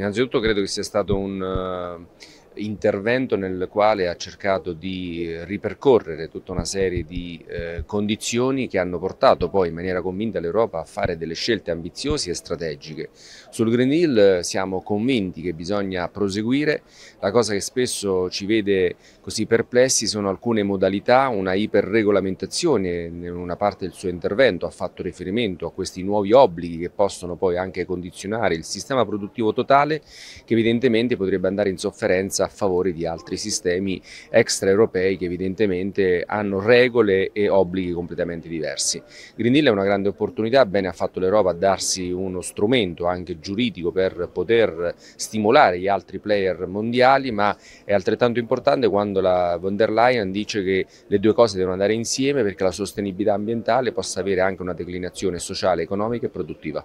Innanzitutto credo che sia stato un, eh, intervento nel quale ha cercato di ripercorrere tutta una serie di eh, condizioni che hanno portato poi in maniera convinta l'Europa a fare delle scelte ambiziose e strategiche. Sul Green Deal eh, siamo convinti che bisogna proseguire, la cosa che spesso ci vede così perplessi sono alcune modalità, una iperregolamentazione, in una parte del suo intervento ha fatto riferimento a questi nuovi obblighi che possono poi anche condizionare il sistema produttivo totale che evidentemente potrebbe andare in sofferenza a favore di altri sistemi extraeuropei che evidentemente hanno regole e obblighi completamente diversi. Green Deal è una grande opportunità, bene ha fatto l'Europa a darsi uno strumento anche giuridico per poter stimolare gli altri player mondiali, ma è altrettanto importante quando la von der Leyen dice che le due cose devono andare insieme perché la sostenibilità ambientale possa avere anche una declinazione sociale, economica e produttiva.